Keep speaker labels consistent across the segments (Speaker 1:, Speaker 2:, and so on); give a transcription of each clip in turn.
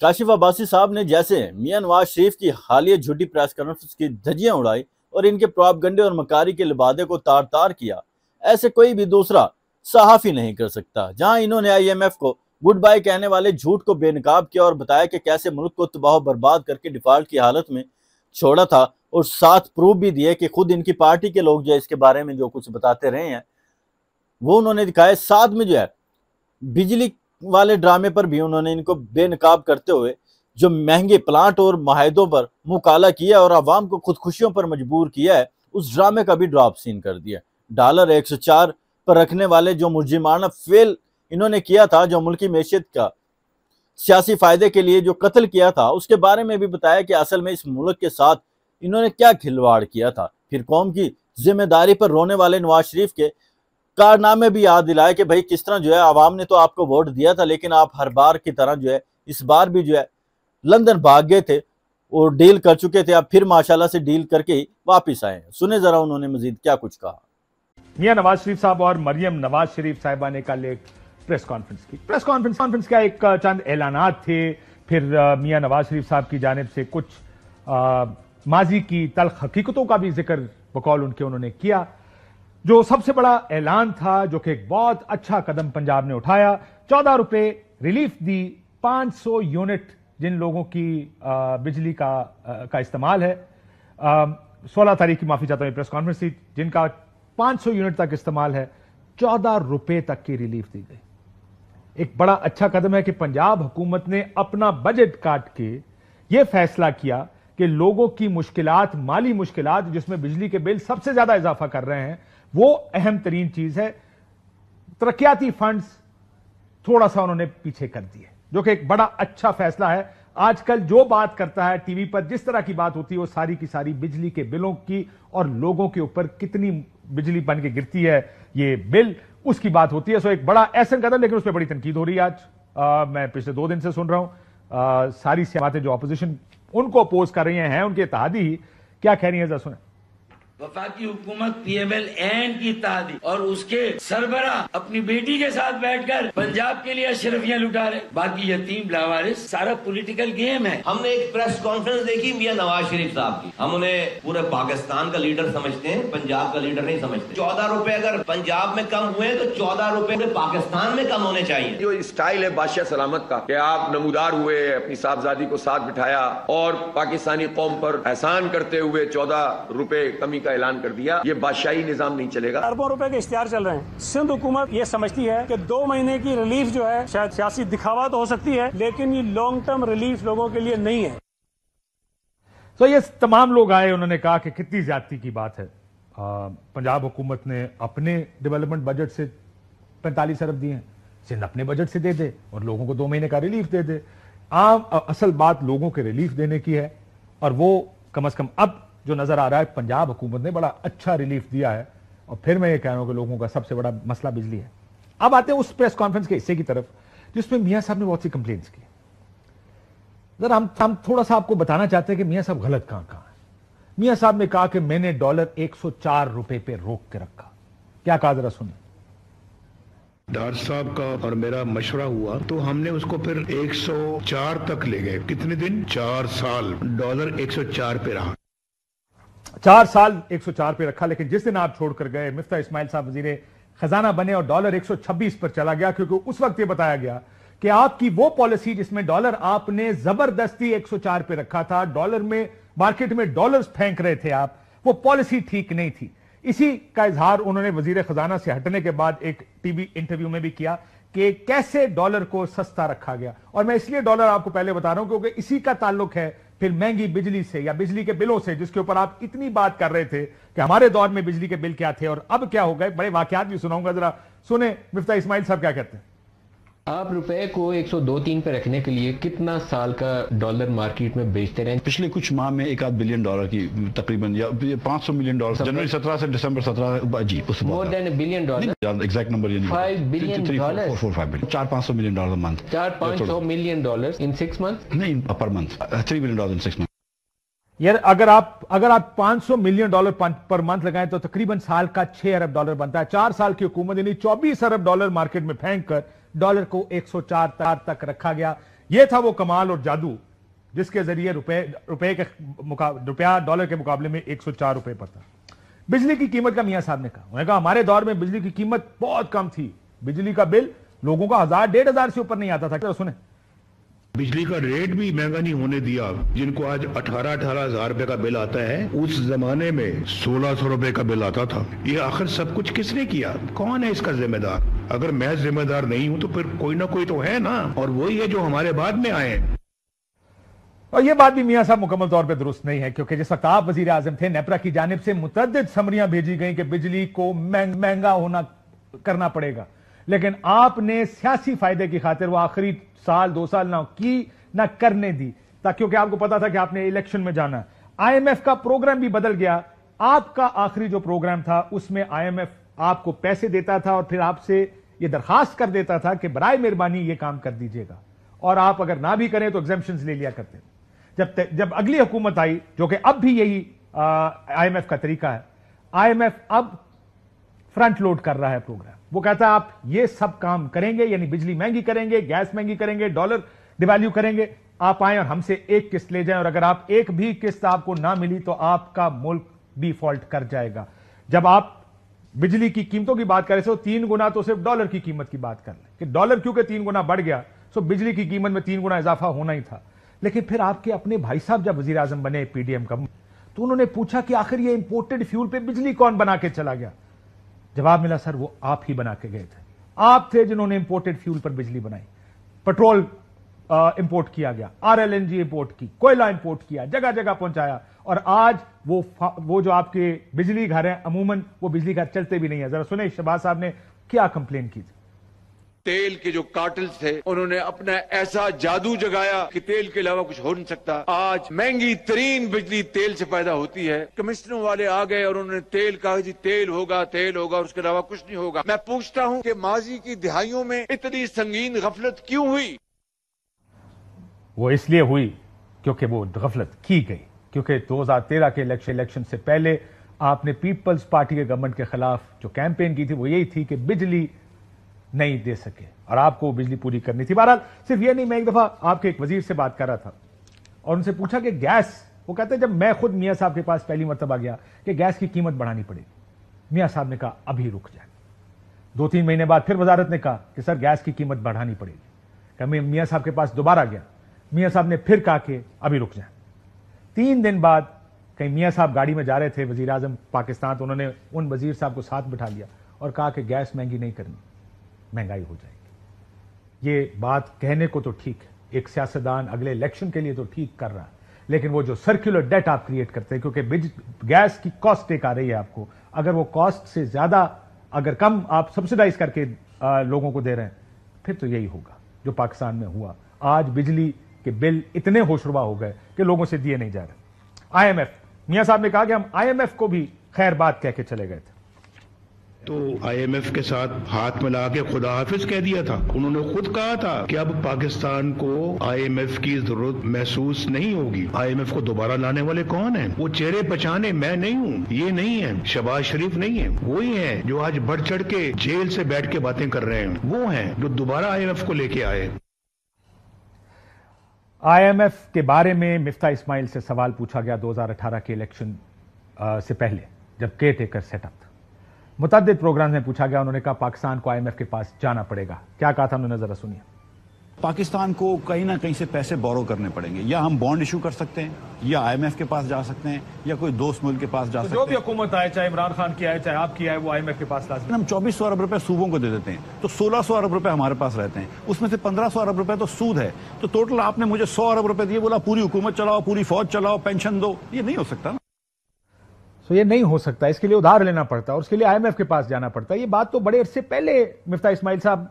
Speaker 1: काशिफ अब्बासी साहब ने जैसे मियाँ नवाज शरीफ की हालिया झूठी प्रेस कॉन्फ्रेंस की धजियाँ उड़ाई और इनके गंडे और मकारी के लिबादे को तार तार किया ऐसे कोई भी दूसरा सहाफ़ी नहीं कर सकता जहाँ इन्होंने एफ को गुड बाय कहने वाले झूठ को बेनकाब किया और बताया कि कैसे मुल्क को तबाह बर्बाद करके डिफॉल्ट की हालत में छोड़ा था और साथ प्रूफ भी दिए कि खुद इनकी पार्टी के लोग जो है इसके बारे में जो कुछ बताते रहे हैं वो उन्होंने दिखाया साथ में जो है बिजली वाले ड्रामे पर भी उन्होंने इनको बेनकाब करते हुए जो महंगे प्लांट और माहदों पर मुकाला किया और आवाम को खुदकुशियों पर मजबूर किया है उस ड्रामे का भी ड्रॉप सीन कर दिया डॉलर 104 पर रखने वाले जो मुजिमाना फेल इन्होंने किया था जो मुल्की मैशियत का सियासी फायदे के लिए जो कत्ल किया था उसके बारे में भी बताया कि असल में इस मुल्क के साथ इन्होंने क्या खिलवाड़ किया था फिर कौम की जिम्मेदारी पर रोने वाले नवाज शरीफ के कारनामे भी याद दिलाए कि भाई किस तरह जो है आवाम ने तो आपको वोट दिया था लेकिन आप हर बार की तरह जो है इस बार भी जो है लंदन भाग गए थे और डील कर चुके थे आप फिर माशाल्लाह से डील करके वापस आए सुने जरा उन्होंने मजीद क्या कुछ कहा मियाँ नवाज शरीफ साहब और मरियम नवाज
Speaker 2: शरीफ साहिबा ने कल एक प्रेस कॉन्फ्रेंस की प्रेस कॉन्फ्रेंस कॉन्फ्रेंस का एक चंद ऐलान थे फिर मियाँ नवाज शरीफ साहब की जानब से कुछ आ, माजी की तल हकीकतों का भी जिक्र बकौल उनके उन्होंने किया जो सबसे बड़ा ऐलान था जो कि एक बहुत अच्छा कदम पंजाब ने उठाया चौदह रुपए रिलीफ दी 500 यूनिट जिन लोगों की बिजली का का इस्तेमाल है सोलह तारीख की माफी चाहता हूं प्रेस कॉन्फ्रेंस थी जिनका 500 यूनिट तक इस्तेमाल है चौदह रुपए तक की रिलीफ दी गई एक बड़ा अच्छा कदम है कि पंजाब हुकूमत ने अपना बजट काट के यह फैसला किया कि लोगों की मुश्किलात माली मुश्किलात जिसमें बिजली के बिल सबसे ज्यादा इजाफा कर रहे हैं वो अहम तरीन चीज है तरक्याती फंड्स थोड़ा सा उन्होंने पीछे कर दिए जो कि एक बड़ा अच्छा फैसला है आजकल जो बात करता है टीवी पर जिस तरह की बात होती है वो सारी की सारी बिजली के बिलों की और लोगों के ऊपर कितनी बिजली बन के गिरती है ये बिल उसकी बात होती है सो एक बड़ा ऐसा कदम लेकिन उस पर बड़ी तनकीद हो रही है आज आ, मैं पिछले दो दिन से सुन रहा हूं आ, सारी सियातें जो अपोजिशन उनको अपोज कर रही हैं, हैं उनके इतिहादी क्या कह रही है जरा सुना वफाकी हुकूमत पी एम एल एन की तादी और उसके सरबरा अपनी बेटी के साथ बैठकर पंजाब के लिए अशरफियाँ लुटा रहे बाकी यतीम लावारिस सारा
Speaker 1: पॉलिटिकल गेम है हमने एक प्रेस कॉन्फ्रेंस देखी मियाँ नवाज शरीफ साहब की हम उन्हें पूरे पाकिस्तान का लीडर समझते हैं पंजाब का लीडर नहीं समझते चौदह रुपए अगर पंजाब में कम हुए तो चौदह रुपए पूरे पाकिस्तान में कम होने चाहिए
Speaker 2: जो स्टाइल है बादशाह सलामत का कि आप नमूदार हुए अपनी साहबजादी को साथ बिठाया और पाकिस्तानी कौम पर एहसान करते हुए चौदह रुपए कमी कर का ऐलान कर दिया ये बादशाही निजाम नहीं चलेगा अरबों रुपए के इश्तेहार चल रहे हैं सिंध हुकूमत ये समझती है कि दो महीने की रिलीफ जो है शायद सियासी दिखावा तो हो सकती है लेकिन ये लॉन्ग टर्म रिलीफ लोगों के लिए नहीं है तो ये तमाम लोग आए उन्होंने कहा कि कितनी ज्यादती की बात है पंजाब हुकूमत ने अपने डेवलपमेंट बजट से पैंतालीस अरब दिए सिंध अपने बजट से दे दे और लोगों को दो महीने का रिलीफ दे दे आम असल बात लोगों के रिलीफ देने की है और वो कम से कम अब जो नज़र आ रहा है पंजाब हुकूमत ने बड़ा अच्छा रिलीफ दिया है और फिर मैं ये कह रहा हूँ कि लोगों का सबसे बड़ा मसला बिजली है अब आते हैं उस प्रेस कॉन्फ्रेंस के हिस्से की तरफ जिसमें मियाँ साहब ने बहुत सी कंप्लेन्ट्स की जरा हम हम थोड़ा सा आपको बताना चाहते हैं कि मियाँ साहब गलत कहाँ कहाँ है मियाँ साहब ने कहा कि मैंने डॉलर एक रुपए पे रोक के रखा क्या कहा जरा सुनिए
Speaker 3: डार साहब का और मेरा मशवरा हुआ तो हमने उसको फिर 104 तक ले गए कितने दिन चार साल डॉलर 104 पे रहा
Speaker 2: चार साल 104 पे रखा लेकिन जिस दिन आप छोड़कर गए मिफ्ता इस्माइल साहब वजीर खजाना बने और डॉलर 126 पर चला गया क्योंकि उस वक्त ये बताया गया कि आपकी वो पॉलिसी जिसमें डॉलर आपने जबरदस्ती 104 पे रखा था डॉलर में मार्केट में डॉलर्स फेंक रहे थे आप वो पॉलिसी ठीक नहीं थी इसी का इजहार उन्होंने वजीर खजाना से हटने के बाद एक टीवी इंटरव्यू में भी किया कि कैसे डॉलर को सस्ता रखा गया और मैं इसलिए डॉलर आपको पहले बता रहा हूं क्योंकि इसी का ताल्लुक है फिर महंगी बिजली से या बिजली के बिलों से जिसके ऊपर आप इतनी बात कर रहे थे कि हमारे दौर में बिजली के बिल क्या थे और अब क्या हो गए बड़े वाकत भी सुनाऊंगा जरा सुने मिफ्ता इस्माइल साहब क्या कहते हैं
Speaker 3: आप रुपए को दो तीन पे रखने के लिए कितना साल का डॉलर मार्केट में बेचते रहे पिछले कुछ माह में एक आध बिलियन डॉलर की तकरीबन या 500 मिलियन डॉलर जनवरी 17 से दिसंबर 17 जी उस more than billion dollar exact number ये फाइव बिलियन डॉलर चार पांच सौ मिलियन डॉलर मंथ
Speaker 2: चार पांच सौ million dollar in six month
Speaker 1: नहीं पर month three billion dollar in six month
Speaker 2: यार अगर आप अगर आप 500 मिलियन डॉलर पर मंथ लगाएं तो तकरीबन साल का 6 अरब डॉलर बनता है चार साल की हुकूमत यानी 24 अरब डॉलर मार्केट में फेंक कर डॉलर को 104 तक रखा गया यह था वो कमाल और जादू जिसके जरिए रुपए रुपए के रुपया डॉलर के मुकाबले में 104 रुपए पर था बिजली की कीमत का मियाँ साहब ने कहा उन्होंने कहा हमारे दौर में बिजली की कीमत बहुत कम थी बिजली का बिल लोगों का हजार डेढ़ हजार से ऊपर नहीं आता था क्या सुने बिजली का रेट
Speaker 3: भी महंगा नहीं होने दिया जिनको आज अठारह अठारह हजार रूपए का बिल आता है उस जमाने में सोलह सौ रुपए का बिल आता था ये आखिर सब कुछ किसने किया कौन है इसका जिम्मेदार अगर मैं जिम्मेदार नहीं हूँ तो फिर कोई ना कोई तो है ना और वही है जो हमारे बाद में आए
Speaker 2: और ये बात भी मियाँ साहब मुकम्मल तौर पर दुरुस्त नहीं है क्योंकि जिस वक्त आप वजीर आजम थे नेपरा की जानब से मुतद समरियां भेजी गई कि बिजली को महंगा होना करना पड़ेगा लेकिन आपने सियासी फायदे की खातिर वो आखिरी साल दो साल ना की ना करने दी ताकि क्योंकि आपको पता था कि आपने इलेक्शन में जाना आईएमएफ का प्रोग्राम भी बदल गया आपका आखिरी जो प्रोग्राम था उसमें आईएमएफ आपको पैसे देता था और फिर आपसे यह दरखास्त कर देता था कि बरए मेहरबानी यह काम कर दीजिएगा और आप अगर ना भी करें तो एग्जामेशन ले लिया करते जब जब अगली हुकूमत आई जो कि अब भी यही आईएमएफ का तरीका है आईएमएफ अब फ्रंट लोड कर रहा है प्रोग्राम वो कहता है आप ये सब काम करेंगे यानी बिजली महंगी करेंगे गैस महंगी करेंगे डॉलर डिवैल्यू करेंगे आप आए और हमसे एक किस्त ले जाएं और अगर आप एक भी किस्त आपको ना मिली तो आपका मुल्क डिफॉल्ट कर जाएगा जब आप बिजली की कीमतों की बात करें तो तीन गुना तो सिर्फ डॉलर की कीमत की बात कर लें कि डॉलर क्योंकि तीन गुना बढ़ गया सो बिजली की कीमत में तीन गुना इजाफा होना ही था लेकिन फिर आपके अपने भाई साहब जब वजीर आजम बने पीडीएम का तो उन्होंने पूछा कि आखिर ये इंपोर्टेड फ्यूल पे बिजली कौन बना के चला गया जवाब मिला सर वो आप ही बना के गए थे आप थे जिन्होंने इंपोर्टेड फ्यूल पर बिजली बनाई पेट्रोल इंपोर्ट किया गया आर जी इंपोर्ट की कोयला इंपोर्ट किया जगह जगह पहुंचाया और आज वो वो जो आपके बिजली घर हैं अमूमन वो बिजली घर चलते भी नहीं है जरा सुने शहबाज साहब ने क्या कंप्लेन की थी तेल के जो कार्टल्स थे उन्होंने अपना ऐसा जादू जगाया कि तेल के अलावा कुछ हो नहीं सकता आज महंगी तरीन बिजली तेल से पैदा होती है कमिश्नरों वाले आ गए और उन्होंने तेल कहा जी तेल होगा तेल होगा और उसके अलावा कुछ नहीं होगा मैं पूछता हूँ कि माजी की दिहाइयों में इतनी संगीन गफलत क्यों हुई वो इसलिए हुई क्योंकि वो गफलत की गई क्योंकि 2013 के इलेक्शन इलेक्शन से पहले आपने पीपल्स पार्टी के गवर्नमेंट के खिलाफ जो कैंपेन की थी वो यही थी कि बिजली नहीं दे सके और आपको बिजली पूरी करनी थी बहरहाल सिर्फ ये नहीं मैं एक दफा आपके एक वजीर से बात कर रहा था और उनसे पूछा कि गैस वो कहते हैं जब मैं खुद मियाँ साहब के पास पहली मरतबा गया कि गैस की कीमत बढ़ानी पड़ेगी मियाँ साहब ने कहा अभी रुक जाए दो तीन महीने बाद फिर वजारत ने कहा कि सर गैस की कीमत बढ़ानी पड़ेगी क्या मैं मियाँ साहब के पास दोबारा गया मियाँ साहब ने फिर कहा कि अभी रुक जाए तीन दिन बाद कहीं मियाँ साहब गाड़ी में जा रहे थे वजीर पाकिस्तान तो उन्होंने उन वजीर साहब को साथ बिठा लिया और कहा कि गैस महंगी नहीं करनी महंगाई हो जाएगी ये बात कहने को तो ठीक है एक सियासतदान अगले इलेक्शन के लिए तो ठीक कर रहा है लेकिन वो जो सर्कुलर डेट आप क्रिएट करते हैं क्योंकि गैस की कॉस्ट एक आ रही है आपको अगर वो कॉस्ट से ज्यादा अगर कम आप सब्सिडाइज करके आ, लोगों को दे रहे हैं फिर तो यही होगा जो पाकिस्तान में हुआ आज बिजली के बिल इतने होशरुबा हो गए कि लोगों से दिए नहीं जा रहे आईएमएफ मियां साहब ने कहा कि हम आईएमएफ को भी खैर बात कह के चले गए थे
Speaker 3: तो आईएमएफ के साथ हाथ मिला के खुदा हाफिज कह दिया था उन्होंने खुद कहा था कि अब पाकिस्तान को आईएमएफ की जरूरत महसूस नहीं होगी आईएमएफ को दोबारा लाने वाले कौन है वो चेहरे पहचाने मैं नहीं हूँ ये नहीं है शबाज शरीफ नहीं है वो ही है जो आज बढ़ चढ़ के जेल से बैठ के बातें कर रहे हैं वो है जो दोबारा आई को लेके आए
Speaker 2: आई के बारे में मिफ्ता इस्माइल से सवाल पूछा गया दो के इलेक्शन से पहले जब केयर टेकर सेटअप था मुतद प्रोग्राम में पूछा गया उन्होंने कहा पाकिस्तान को एफ के पास जाना पड़ेगा क्या कहा था उन्होंने जरा सुनिए पाकिस्तान को कहीं ना कहीं से पैसे बोरो करने
Speaker 3: पड़ेंगे या हम बॉन्ड इशू कर सकते हैं या आईएमएफ के पास जा सकते हैं या कोई दोस्त मुल्क के पास जा तो सकते हैं
Speaker 2: जो भी हुकूमत आए चाहे इमरान खान की आए चाहे आपकी आए वो आईएमएफ के पास जा सकते
Speaker 3: हम चौबीस सौ अरब रुपए सूबों को दे देते हैं तो सोलह सौ अरब रुपए हमारे पास रहते हैं उसमें से पंद्रह सौ अरब रुपए तो सूद है तो टोटल आपने मुझे सौ अरब रुपए दिए बोला पूरी हुकूमत चलाओ पूरी फौज चलाओ पेंशन दो ये नहीं हो सकता ना
Speaker 1: तो ये
Speaker 2: नहीं हो सकता इसके लिए उधार लेना पड़ता और उसके लिए आईएमएफ के पास जाना पड़ता है ये बात तो बड़े अरसे पहले मिफ्ता इस्माइल साहब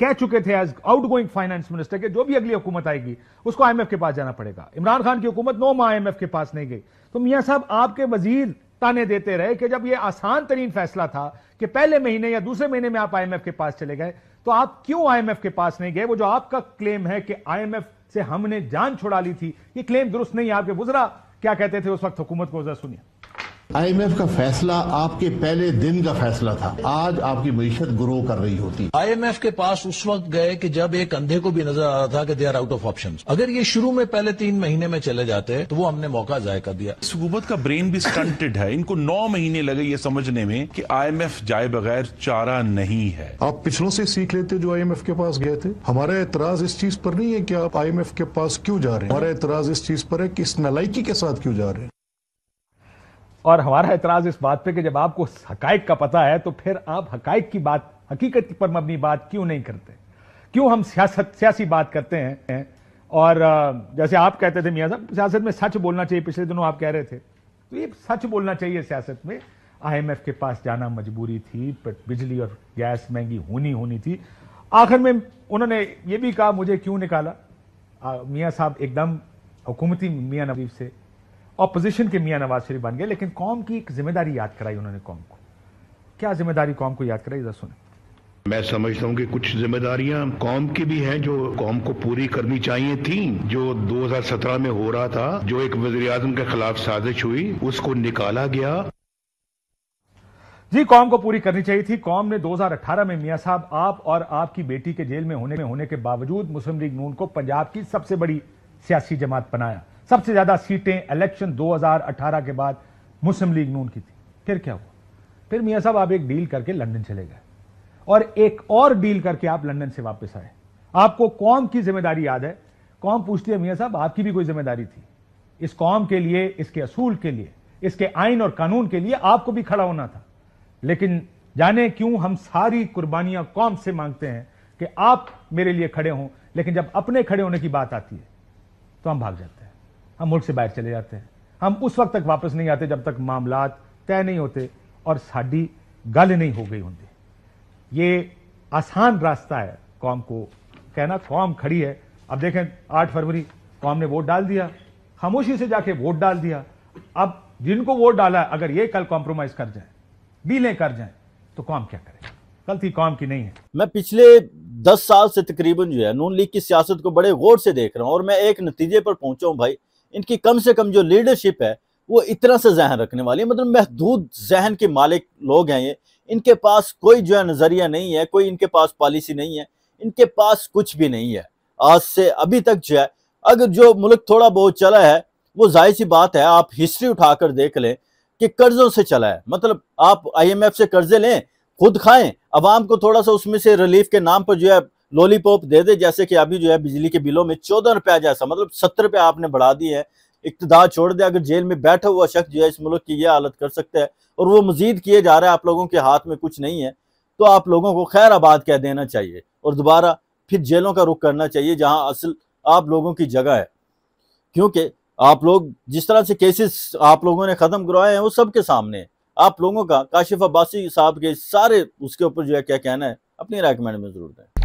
Speaker 2: कह चुके थे as outgoing finance minister के जो भी अगली हुकूमत आएगी उसको आईएमएफ के पास जाना पड़ेगा इमरान खान की हुकूमत नौ माह आईएमएफ के पास नहीं गई तो मियाँ साहब आपके वजीर ताने देते रहे कि जब यह आसान तरीन फैसला था कि पहले महीने या दूसरे महीने में आप आईएमएफ के पास चले गए तो आप क्यों आईएमएफ के पास नहीं गए वो जो आपका क्लेम है कि आईएमएफ से हमने जान छुड़ा ली थी ये क्लेम दुरुस्त नहीं है आपके गुजरा क्या कहते थे उस वक्त हुकूमत को जरा सुनिए
Speaker 3: आईएमएफ का फैसला आपके पहले दिन का फैसला था आज आपकी मीशत ग्रो कर रही होती आईएमएफ के पास उस वक्त गए कि जब एक अंधे को भी नजर आ रहा था कि they are out of option अगर ये शुरू में पहले तीन महीने में चले जाते तो वो हमने मौका जाय कर दिया इस हुकूमत का ब्रेन भी स्टंटेड है इनको नौ महीने लगे ये समझने में कि एफ जाए बगैर चारा नहीं है आप पिछलों से सीख लेते जो एफ के पास गए थे हमारा एतराज इस चीज पर नहीं है कि आप एफ के पास क्यों जा रहे हैं हमारा एतराज इस चीज पर है कि इस नलाइकी के साथ क्यों जा रहे हैं
Speaker 2: और हमारा एतराज इस बात पे कि जब आपको हक का पता है तो फिर आप हक की बात हकीकत पर मबनी बात क्यों नहीं करते क्यों हम सियासत सियासी बात करते हैं और जैसे आप कहते थे मियाँ साहब सियासत में सच बोलना चाहिए पिछले दिनों आप कह रहे थे तो ये सच बोलना चाहिए सियासत में आईएमएफ के पास जाना मजबूरी थी बिजली और गैस महंगी होनी होनी थी आखिर में उन्होंने ये भी कहा मुझे क्यों निकाला मियाँ साहब एकदम हुकूमती मियाँ नवीब से ऑपोजिशन के मियाँ नवाज शरीफ बन गए लेकिन कौम की एक जिम्मेदारी याद कराई उन्होंने कौम को क्या जिम्मेदारी कौम को याद कराई सुने
Speaker 3: मैं समझता हूं कि कुछ जिम्मेदारियां कौम की भी हैं जो कौम को पूरी करनी चाहिए थी जो 2017 में हो रहा था जो एक वजी आजम के खिलाफ साजिश हुई उसको निकाला गया
Speaker 2: जी कौम को पूरी करनी चाहिए थी कौम ने 2018 में मियां साहब आप और आपकी बेटी के जेल में होने में होने के बावजूद मुस्लिम लीग नून को पंजाब की सबसे बड़ी सियासी जमात बनाया सबसे ज्यादा सीटें इलेक्शन 2018 के बाद मुस्लिम लीग नून की थी फिर क्या हुआ फिर मियाँ साहब आप एक डील करके लंदन चले गए और एक और डील करके आप लंदन से वापस आए आपको कौम की जिम्मेदारी याद है कौम पूछती है मियाँ साहब आपकी भी कोई जिम्मेदारी थी इस कौम के लिए इसके असूल के लिए इसके आइन और कानून के लिए आपको भी खड़ा होना था लेकिन जाने क्यों हम सारी कुर्बानियां कौम से मांगते हैं कि आप मेरे लिए खड़े हों लेकिन जब अपने खड़े होने की बात आती है तो हम भाग जाते हैं हम मुल्क से बाहर चले जाते हैं हम उस वक्त तक वापस नहीं आते जब तक मामला तय नहीं होते और साड़ी गल नहीं हो गई होंगी ये आसान रास्ता है कौम को कहना कौम खड़ी है अब देखें आठ फरवरी कौम ने वोट डाल दिया खामोशी से जाके वोट डाल दिया अब जिनको वोट डाला अगर ये कल कॉम्प्रोमाइज कर जाए बीलें कर जाए तो कौम क्या करे गलती कौम की नहीं है
Speaker 1: मैं पिछले दस साल से तकरीबन जो है नून लीग की सियासत को बड़े गौर से देख रहा हूँ और मैं एक नतीजे पर पहुंचा हूँ भाई इनकी कम से कम जो लीडरशिप है वो इतना से जहन रखने वाली है मतलब महदूद जहन के मालिक लोग हैं ये इनके पास कोई जो है नज़रिया नहीं है कोई इनके पास पॉलिसी नहीं है इनके पास कुछ भी नहीं है आज से अभी तक जो है अगर जो मुल्क थोड़ा बहुत चला है वो जाहिर सी बात है आप हिस्ट्री उठाकर देख लें कि कर्ज़ों से चला है मतलब आप आईएमएफ से कर्जे लें खुद खाएं आवाम को थोड़ा सा उसमें से रिलीफ के नाम पर जो है लॉलीपॉप दे दे जैसे कि अभी जो है बिजली के बिलों में चौदह रुपया जैसा मतलब सत्तर रुपया आपने बढ़ा दिए है इकतदार छोड़ दे अगर जेल में बैठा हुआ शख्स जो है इस मुल्क की यह हालत कर सकता है और वो मजीद किए जा रहे हैं आप लोगों के हाथ में कुछ नहीं है तो आप लोगों को खैर आबाद कह देना चाहिए और दोबारा फिर जेलों का रुख करना चाहिए जहाँ असल आप लोगों की जगह है क्योंकि आप लोग जिस तरह से केसेस आप लोगों ने ख़त्म करवाए हैं वो सबके सामने आप लोगों का काशिफ अब्बासी साहब के सारे उसके ऊपर जो है क्या कहना है अपनी रैकमेंड में ज़रूर दें